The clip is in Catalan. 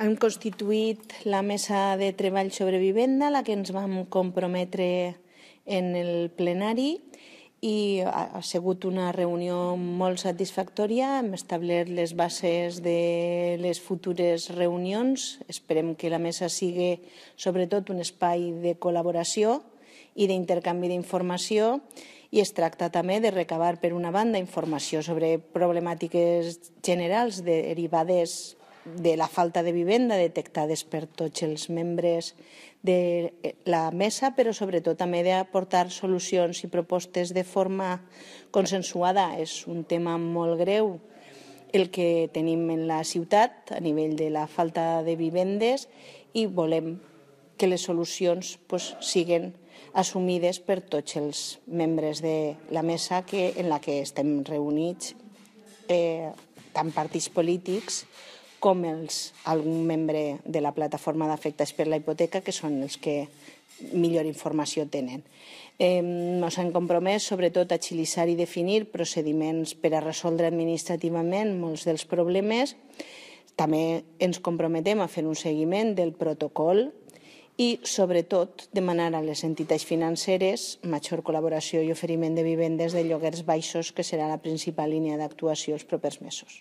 Hem constituït la mesa de treball sobre vivenda, la que ens vam comprometre en el plenari i ha sigut una reunió molt satisfactòria. Hem establert les bases de les futures reunions. Esperem que la mesa sigui sobretot un espai de col·laboració i d'intercanvi d'informació i es tracta també de recabar, per una banda, informació sobre problemàtiques generals derivades de la falta de vivenda detectades per tots els membres de eh, la mesa, però sobretot també d'aportar solucions i propostes de forma consensuada. És un tema molt greu el que tenim en la ciutat a nivell de la falta de vivendes i volem que les solucions pues, siguin assumides per tots els membres de la mesa que, en la que estem reunits, eh, tant partits polítics com els, algun membre de la plataforma d'afectes per la hipoteca, que són els que millor informació tenen. Ens eh, hem compromès, sobretot, a agilitzar i definir procediments per a resoldre administrativament molts dels problemes. També ens comprometem a fer un seguiment del protocol i, sobretot, demanar a les entitats financeres major col·laboració i oferiment de vivendes de lloguers baixos, que serà la principal línia d'actuació els propers mesos.